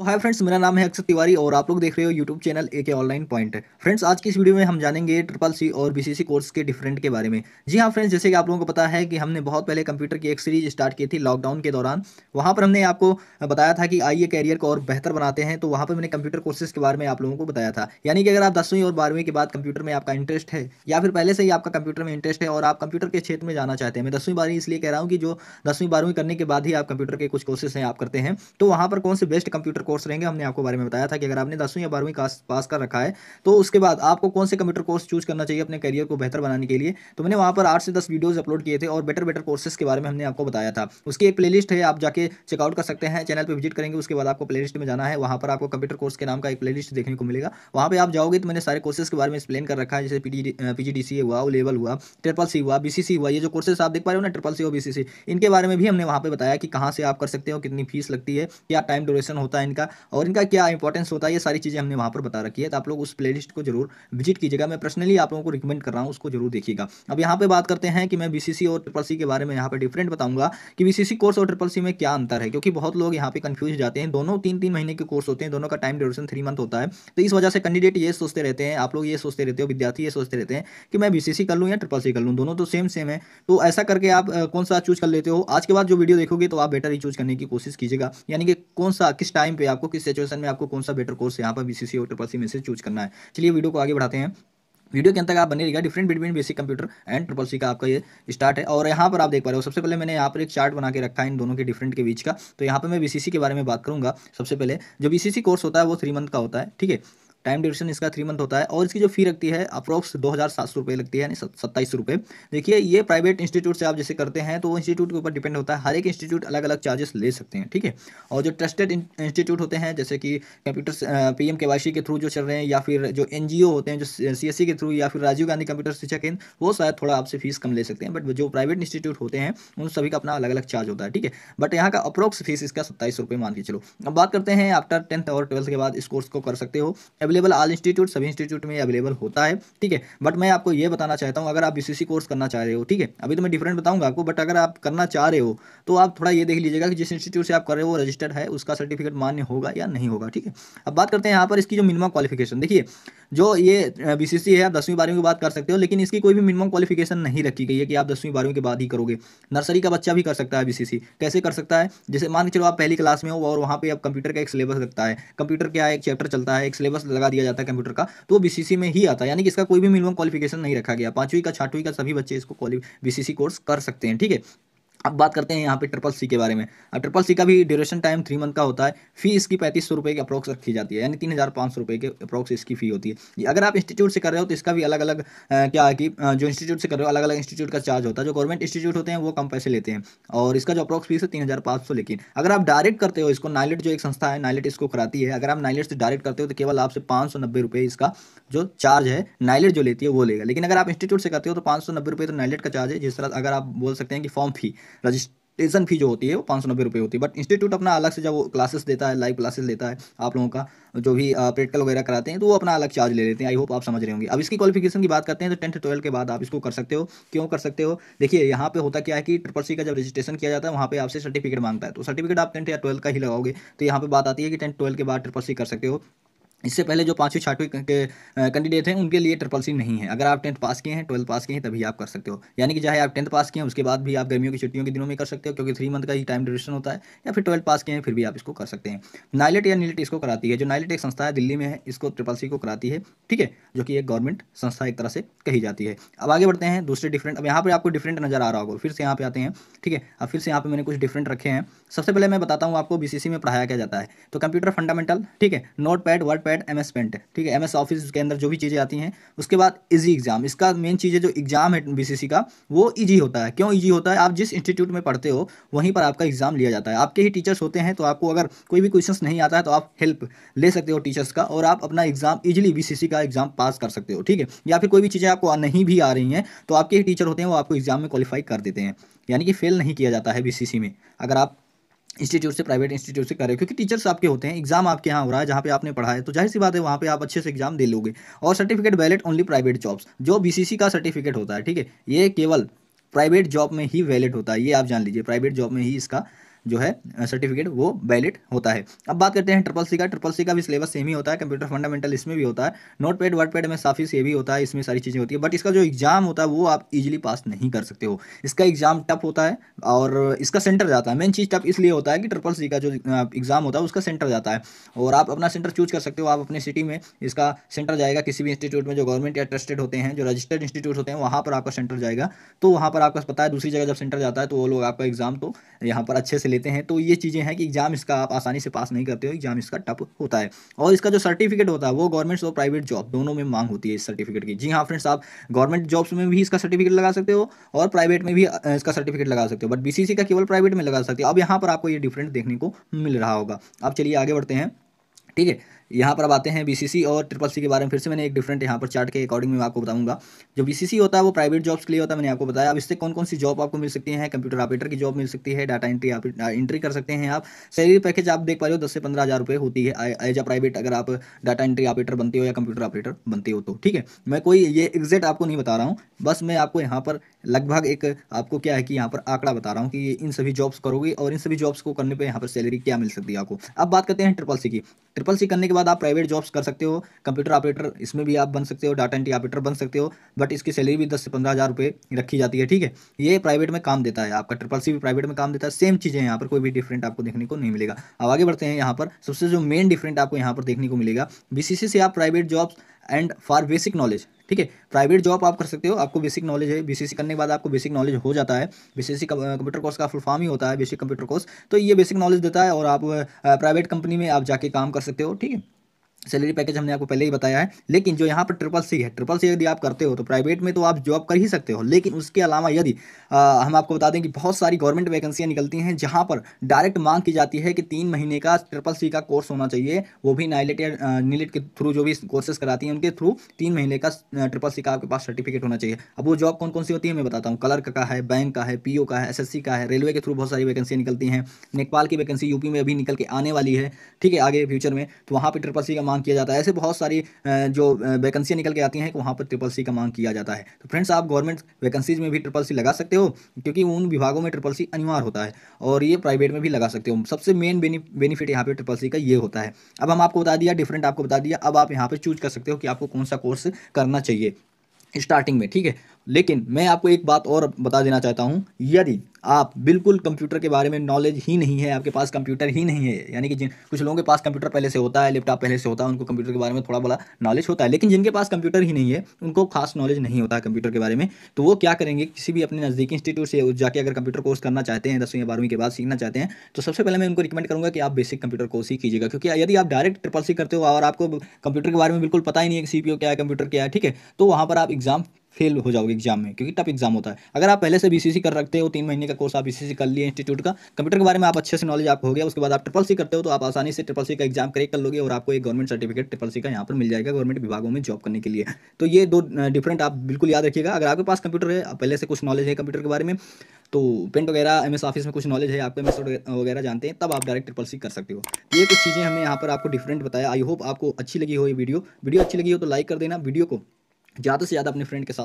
हाय तो फ्रेंड्स मेरा नाम है अक्षर तिवारी और आप लोग देख रहे हो यूट्यूब चैनल ए के ऑनलाइन पॉइंट फ्रेंड्स आज की इस वीडियो में हम जानेंगे ट्रिपल सी और बीसीसी कोर्स के डिफरेंट के बारे में जी हाँ फ्रेंड्स जैसे कि आप लोगों को पता है कि हमने बहुत पहले कंप्यूटर की एक सीरीज स्टार्ट की थी लॉकडाउन के दौरान वहाँ पर हमने आपको बताया था कि आइए कैरियर को और बेहतर बनाते हैं तो वहाँ पर मैंने कंप्यूटर कोर्सेज के बारे में आप लोगों को बताया था यानी कि अगर आप दसवीं और बारहवीं के बाद कंप्यूटर में आपका इंटरेस्ट है या फिर पहले से ही आपका कंप्यूटर में इंटरेस्ट है और आप कंप्यूटर के क्षेत्र में जाना चाहते हैं मैं दसवीं बारहवीं इसलिए कह रहा हूँ कि जो दसवीं बारहवीं करने के बाद ही आप कंप्यूटर के कुछ कोर्सेज हैं आप करते हैं तो वहाँ पर कौन से बेस्ट कंप्यूटर कंप्यूटर कोर्स रहेंगे हमने आपको बारे में बताया था कि अगर आपने दसवीं या बारहवीं पास कर रखा है तो उसके बाद आपको कौन से कंप्यूटर कोर्स चूज करना चाहिए अपने करियर को बेहतर बनाने के लिए तो मैंने वहाँ पर आठ से दस वीडियोज़ अपलोड किए थे और बेटर बेटर कोर्सेज के बारे में हमने आपको बताया था उसकी एक प्ले है आप जाके चेकआउट कर सकते हैं चैनल पर विजिट करेंगे उसके बाद आपको प्ले में जाना है वहाँ पर आपको कंप्यूटर कोर्स के नाम का एक प्ले देखने को मिलेगा वहाँ पर आप जाओगे तो मैंने सारे कोर्सेज के बारे में एक्सप्लेन कर रखा है जैसे पी जी हुआ लेवल हुआ ट्रिपल सी हुआ बी हुआ ये जो कोर्सेस आप देख पा रहे हो ना ट्रिपल सी और बी इनके बारे में भी हमने वहाँ पर बताया कि कहाँ से आप कर सकते हो कितनी फीस लगती है क्या टाइम ड्यूरेशन होता है इनका और इनका क्या इंपॉर्टेंस होता है ये सारी चीज़ें हमने वहाँ पर बता रखी है तो आप लोग उस प्ले को जरूर विजिट कीजिएगा मैं पर्सनली आप लोगों को रिकमेंड कर रहा हूँ उसको जरूर देखिएगा अब यहाँ पर बात करते हैं कि मैं बी और ट्रिपल सी के बारे में यहाँ पर डिफरेंट बताऊँगा कि बी कोर्स और ट्रिपल सी में क्या अंतर है क्योंकि बहुत लोग यहाँ पर कन्फ्यूज जाते हैं दोनों तीन तीन महीने के कोर्स होते हैं दोनों का टाइम ड्यूरेशन थ्री मंथ होता है तो इस वजह से कैंडिडेट ये सोचते रहते हैं आप लोग ये सोचते रहते हो विद्यार्थी ये सोचते रहते हैं कि मैं बीसीसी कर लूँ या ट्रिपल सी कर लूँ दोनों तो सेम सेम है तो ऐसा करके आप कौन सा चूज कर लेते हो आज के बाद जो वीडियो देखोगे तो आप बेटर ही चूज करने की कोशिश कीजिएगा यानी कि कौन सा किस टाइम पे आपको किस सिचुएशन में आपको कौन सा बेटर कोर्स यहाँ पर बीसीसी और ट्रिपल सी में से चूज करना है चलिए वीडियो को आगे बढ़ाते हैं वीडियो के अंत तक आप बने रहेगा different between basic computer and triple C का आपका ये स्टार्ट है और यहाँ पर आप देख पा रहे हो सबसे पहले मैंने यहाँ पर एक चार्ट बना के रखा है इन दोनों के डिफरेंट के बीच का तो यहाँ पर मैं बीसीसी के बारे में बात करूँगा सबसे पहले जो बीसीसी कोर्स होता है वो थ्री मंथ का होता है ठीक है टाइम ड्यूरेशन इसका थ्री मंथ होता है और इसकी जो फी लगती है अप्रोक्स दो हज़ार सात सौ रुपये लगती है यानी सत्ताईस रुपये देखिए ये प्राइवेट इंस्टीट्यूट से आप जैसे करते हैं तो वो इंस्टीट्यूट के ऊपर डिपेंड होता है हर एक इंस्टीट्यूट अलग अलग चार्जेस ले सकते हैं ठीक है और जो ट्रस्टेड इंस्टीट्यूट होते हैं जैसे कि computer P M K Y C के थ्रू जो चल रहे हैं या फिर जो एन जी ओ होते हैं जो सी एस सी के थ्रू या फिर राजीव गांधी कंप्यूटर शिक्षा केंद्र वो शायद थोड़ा आपसे फीस कम ले सकते हैं बट जो प्राइवेट इंस्टीट्यूट होते हैं उन सभी का अपना अलग अलग चार्ज होता है ठीक है बट यहाँ का अप्रोक्स फीस इसका सत्ताईस रुपये मान के चलो अब बात करते हैं आफ्टर टेंथ और ट्वेल्थ के बाद इस कोर्स को कर सकते हो अभी अवेलेबल ऑल इंस्टीट्यूट सभी इंस्टीट्यूट में अवेलेबल होता है ठीक है बट मैं आपको ये बताना चाहता हूँ अगर आप बीसीसी कोर्स करना चाह रहे हो ठीक है अभी तो मैं डिफरेंट बताऊंगा आपको बट अगर आप करना चाह रहे हो तो आप थोड़ा ये देख लीजिएगा कि जिस इंस्टीट्यूट से आप कर रहे हो रजिस्टर्ड है उसका सर्टिफिकेट मान्य होगा या नहीं होगा ठीक है अब बात करते हैं यहाँ पर इसकी जो मिनिमम क्वालिफिकेशन देखिए जो ये बी है आप दसवीं बारहवीं की बात कर सकते हो लेकिन इसकी कोई भी मिनिमम क्वालिफिकेशन नहीं रखी गई है कि आप दसवीं बारहवीं के बाद ही करोगे नर्सरी का बच्चा भी कर सकता है बी कैसे कर सकता है जैसे मान के चलो आप पहली क्लास में हो और वहाँ पर आप कंप्यूटर का एक सिलेबस लगता है कंप्यूटर क्या है एक चैप्टर चलता है एक सिलेबस लगा दिया जाता है कंप्यूटर का तो बीसीसी में ही आता है यानी कि इसका कोई भी मिनिमम क्वालिफिकेशन नहीं रखा गया पांचवी का छठवीं का सभी बच्चे इसको बीसीसी कोर्स कर सकते हैं ठीक है अब बात करते हैं यहाँ पे ट्रिपल सी के बारे में अब ट्रिपल सी का भी ड्यूरेशन टाइम थ्री मंथ का होता है फी इसकी पैंतीस सौ रुपये की अप्रोक्स रखी जाती है यानी तीन हज़ार पाँच सौ रुपये के अप्रोक्स इसकी फ़ी होती है अगर आप इंस्टीट्यूट से कर रहे हो तो इसका भी अलग अलग क्या है कि जो इंस्टीट्यूट से कर रहे हो अलग अलग इंस्टीट्यूट का चार्ज होता है जो गवर्नमेंट इंस्टीट्यूट होते हैं वो कम पैसे लेते हैं और इसका जो अप्रोक्स फीस है तीन हज़ार पाँच सौ लेकिन अगर आप डायरेक्ट करते हो इसको नाइलेट जो एक संस्था है नाइलेट इसको कराती है अगर आप नाइलेट से डायरेक्ट करते हो तो केवल आपसे पाँच सौ नब्बे रुपये इसका जो चार्ज है नाइलेट जो लेती है वो लेगा लेकिन अगर आप इंस्टीट्यूट से करते हो तो पाँच सौ नब्बे रुपये तो नाइलेट का चार्ज है जिस तरह अगर आप बोल सकते हैं कि फॉर्म फी रजिस्ट्रेशन फी जो होती है वो पाँच सौ नब्बे रुपये होती है बट इंस्टीट्यूट अपना अलग से जब वो क्लासेस देता है लाइव क्लासेस देता है आप लोगों का जो भी प्रैक्टिकल वगैरह कराते हैं तो वो अपना अलग चार्ज ले लेते हैं आई होप आप समझ रहे होंगे अब इसकी क्वालिफिकेशन की बात करते हैं तो टेंथ ट्वेल्थ के बाद आप इसको कर सकते हो क्यों कर सकते हो देखिए यहाँ पे होता क्या है कि ट्रिपल सी का जब रजिस्ट्रेशन किया जाता है वहाँ पे आपसे सर्टिफिकेट मांगता है तो सर्टिफिकेट आप टेंथ या ट्वेल्थ का ही लगाओगे तो यहाँ पर बात आती है कि टेंथ ट्वेल्व के बाद ट्रिपल सी कर सकते हो इससे पहले जो पाँचवीं छठवीं के कैंडिडेट हैं उनके लिए ट्रिपल सी नहीं है अगर आप टेंथ पास किए हैं ट्वेल्थ पास किए हैं तभी आप कर सकते हो यानी कि चाहे आप टेंथ पास किए हैं उसके बाद भी आप गर्मियों की छुट्टियों के दिनों में कर सकते हो क्योंकि थ्री मंथ का ही टाइम ड्यूरेशन होता है या फिर ट्वेल्थ पास किए हैं फिर भी आप इसको कर सकते हैं नाइलेट या नीलेट इसको कराती है जो नाइलेट एक संस्था है दिल्ली में है इसको ट्रिपल सी को कराती है ठीक है जो कि एक गवर्नमेंट संस्था एक तरह से कही जाती है अब आगे बढ़ते हैं दूसरे डिफरेंट अब यहाँ पर आपको डिफरेंट नजर आ रहा होगा फिर से यहाँ पे आते हैं ठीक है अब फिर से यहाँ पर मैंने कुछ डिफरेंट रखे हैं सबसे पहले मैं बताता हूँ आपको बी में पढ़ाया क्या जाता है तो कंप्यूटर फंडामेंटल ठीक है note pad word pad pad M S paint ठीक है एम एस ऑफिस के अंदर जो भी चीज़ें आती हैं उसके बाद ईजी e एग्जाम इसका मेन चीज़ है जो एग्जाम है बी का वो ईजी e होता है क्यों ईजी e होता है आप जिस इंस्टीट्यूट में पढ़ते हो वहीं पर आपका एग्जाम लिया जाता है आपके ही टीचर्स होते हैं तो आपको अगर कोई भी क्वेश्चन नहीं आता है तो आप हेल्प ले सकते हो टीचर्स का और आप अपना एग्जाम ईजिली बी का एग्जाम पास कर सकते हो ठीक है या फिर कोई भी चीज़ें आपको नहीं भी आ रही हैं तो आपके ही टीचर होते हैं वो आपको एग्जाम में क्वालिफाई कर देते हैं यानी कि फेल नहीं किया जाता है बीसीसी में अगर आप इंस्टीट्यूट से प्राइवेट इंस्टीट्यूट से कर रहे हो क्योंकि टीचर्स आपके होते हैं एग्जाम आपके यहाँ हो रहा है जहाँ पे आपने पढ़ा है तो जाहिर सी बात है वहाँ पे आप अच्छे से एग्जाम दे लोगे और certificate valid only private jobs जो बीसीसी का सर्टिफिकेट होता है ठीक है ये केवल प्राइवेट जॉब में ही वैलिड होता है ये आप जान लीजिए प्राइवेट जॉब में ही इसका जो है सर्टिफिकेट वो वैलिड होता है अब बात करते हैं ट्रिपल सी का ट्रिपल सी का भी सिलेबस सेम ही होता है कंप्यूटर फंडामेंटल इसमें भी होता है नोट पैड वर्ड पैड में साफी से भी होता है इसमें सारी चीज़ें होती है बट इसका जो एग्ज़ाम होता है वो आप ईजिली पास नहीं कर सकते हो इसका एग्ज़ाम टफ होता है और इसका सेंटर जाता है मेन चीज़ टफ इसलिए होता है कि ट्रिपल सी का जो एग्ज़ाम होता है उसका सेंटर जाता है और आप अपना सेंटर चूज कर सकते हो आप अपने सिटी में इसका सेंटर जाएगा किसी भी इंस्टीट्यूट में जो गवर्नमेंट या ट्रस्टेड होते हैं जो रजिस्टर्ड इंस्टीट्यूट होते हैं वहाँ पर आपका सेंटर जाएगा तो वहाँ पर आपका पता है दूसरी जगह जब सेंटर जाता है तो वो लोग आपका एग्ज़ाम तो यहाँ पर अच्छे से लेते हैं तो ये चीज़ें हैं कि एग्ज़ाम इसका आप आसानी से पास नहीं करते हो एग्ज़ाम इसका टफ होता है और इसका जो सर्टिफिकेट होता है वो गवर्नमेंट्स और प्राइवेट जॉब दोनों में मांग होती है इस सर्टिफिकेट की जी हाँ फ्रेंड्स आप गवर्नमेंट जॉब्स में भी इसका सर्टिफिकेट लगा सकते हो और प्राइवेट में भी इसका सर्टिफिकेट लगा सकते हो बट बी का केवल प्राइवेट में लगा सकते हो अब यहाँ पर आपको ये डिफरेंट देखने को मिल रहा होगा अब चलिए आगे बढ़ते हैं ठीक है यहाँ पर अब आते हैं बीसीसी और ट्रिपल सी के बारे में फिर से मैंने एक डिफरेंट यहाँ पर चार्ट के अकॉर्डिंग में आपको बताऊंगा जो बीसीसी होता है वो प्राइवेट जॉब्स के लिए होता है मैंने आपको बताया अब इससे कौन कौन सी जॉब आपको मिल सकती है कंप्यूटर ऑपरेटर की जॉब मिल सकती है डाटा एंट्री आप एंट्री कर सकते हैं आप सैलरी पैकेज आप देख पा रहे हो दस से पंद्रह हज़ार रुपये होती है एज अ प्राइवेट अगर आप डाटा एंट्री ऑपरेटर बनते हो या कंप्यूटर ऑपरेटर बनते हो तो ठीक है मैं कोई ये एग्जैक्ट आपको नहीं बता रहा हूँ बस मैं आपको यहाँ पर लगभग एक आपको क्या है कि यहाँ पर आंकड़ा बता रहा हूँ कि इन सभी जॉब्स करोगे और इन सभी जॉब्स को करने पर यहाँ पर सैलरी क्या मिल सकती है आपको अब बात करते हैं ट्रिपल सी की ट्रिपल सी करने के बाद आप प्राइवेट जॉब्स कर सकते हो कंप्यूटर ऑपरेटर इसमें भी आप बन सकते हो डाटा एंट्री ऑपरेटर बन सकते हो बट इसकी सैलरी भी दस से पंद्रह हज़ार रुपये रखी जाती है ठीक है ये प्राइवेट में काम देता है आपका ट्रिपल सी भी प्राइवेट में काम देता है सेम चीज़ें यहाँ पर कोई भी डिफरेंट आपको देखने को नहीं मिलेगा अब आगे बढ़ते हैं यहाँ पर सबसे जो मेन डिफरेंट आपको यहाँ पर देखने को मिलेगा बी से आप private jobs and for basic knowledge ठीक है प्राइवेट जॉब आप कर सकते हो आपको बेसिक नॉलेज है बीसीसी करने के बाद आपको बेसिक नॉलेज हो जाता है बीसीसी कंप्यूटर कोर्स का फुल फॉर्म ही होता है बेसिक कंप्यूटर कोर्स तो ये बेसिक नॉलेज देता है और आप प्राइवेट कंपनी में आप जाके काम कर सकते हो ठीक है सैलरी पैकेज हमने आपको पहले ही बताया है लेकिन जो यहाँ पर ट्रिपल सी है ट्रिपल सी यदि आप करते हो तो प्राइवेट में तो आप जॉब कर ही सकते हो लेकिन उसके अलावा यदि हम आपको बता दें कि बहुत सारी गवर्नमेंट वैकेंसियाँ निकलती हैं जहाँ पर डायरेक्ट मांग की जाती है कि तीन महीने का ट्रिपल सी का कोर्स होना चाहिए वो भी नाइलेट या नीलेट के थ्रू जो भी कोर्सेज कराती हैं उनके थ्रू तीन महीने का ट्रिपल सी का आपके पास सर्टिफिकेट होना चाहिए अब वो जॉब कौन कौन सी होती है मैं बताता हूँ कलर का है बैंक का है पी का है एस का है रेलवे के थ्रू बहुत सारी वैकेंसियाँ निकलती हैं नेपाल की वैकेंसी यूपी में अभी निकल के आने वाली है ठीक है आगे फ्यूचर में तो वहाँ पर ट्रिपल सी का मांग किया जाता है ऐसे बहुत सारी जो वैकेंसियाँ निकल के आती हैं वहाँ पर ट्रिपल सी का मांग किया जाता है तो फ्रेंड्स आप गवर्नमेंट वैकेंसीज में भी ट्रिपल सी लगा सकते हो क्योंकि उन विभागों में ट्रिपल सी अनिवार्य होता है और ये प्राइवेट में भी लगा सकते हो सबसे मेन बेनिफिट यहाँ पर ट्रिपल सी का ये होता है अब हम आपको बता दिया डिफरेंट आपको बता दिया अब आप यहाँ पर चूज कर सकते हो कि आपको कौन सा कोर्स करना चाहिए स्टार्टिंग में ठीक है लेकिन मैं आपको एक बात और बता देना चाहता हूँ यदि आप बिल्कुल कंप्यूटर के बारे में नॉलेज ही नहीं है आपके पास कंप्यूटर ही नहीं है यानी कि जिन कुछ लोगों के पास कंप्यूटर पहले से होता है लैपटॉप पहले से होता है उनको कंप्यूटर के बारे में थोड़ा बड़ा नॉलेज होता है लेकिन जिनके पास कंप्यूटर ही नहीं है उनको खास नॉलेज नहीं होता है कंप्यूटर के बारे में तो वो क्या करेंगे किसी भी अपने नज़दीकी इंस्टीट्यूट से जाके अगर कंप्यूटर कोर्स करना चाहते हैं दसवीं या बारहवीं के बाद सीखना चाहते हैं तो सबसे पहले मैं उनको रिकमेंड करूँगा कि आप बेसिक कंप्यूटर कोर्स ही कीजिएगा क्योंकि यदि आप डायरेक्ट ट्रिपल सी करते हो और आपको कंप्यूटर के बारे में बिल्कुल पता ही नहीं है कि सी क्या है कंप्यूटर क्या है ठीक है तो वहाँ पर आप एग्जाम फेल हो जाओगे एग्जाम में क्योंकि टफ एग्जाम होता है अगर आप पहले से बीसीसी कर रखते हो तीन महीने का कोर्स आप बीसीसी कर लिए इंस्टीट्यूट का कंप्यूटर के बारे में आप अच्छे से नॉलेज आपको हो गया उसके बाद आप ट्रिपल सी करते हो तो आप आसानी से ट्रिपल सी का एग्जाम क्रैक कर लोगे और आपको एक गवर्नमेंट सर्टिफिकेट ट्रिपल सी का यहाँ पर मिल जाएगा गवर्नमेंट विभागों में जॉब करने के लिए तो ये दो डिफरेंट आप बिल्कुल याद रखिएगा अगर आपके पास कंप्यूटर है पहले से कुछ नॉलेज है कंप्यूटर के बारे में तो पेंट वगैरह एम एस ऑफिस में कुछ नॉलेज है आपको एम एस वगैरह जानते हैं तब आप डायरेक्ट ट्रिपल सी कर सकते हो ये कुछ चीज़ें हमने यहाँ पर आपको डिफरेंट बताया आई होप आपको अच्छी लगी हो ये वीडियो वीडियो अच्छी लगी हो तो लाइक कर देना वीडियो को ज़्यादा से ज़्यादा अपने फ्रेंड के साथ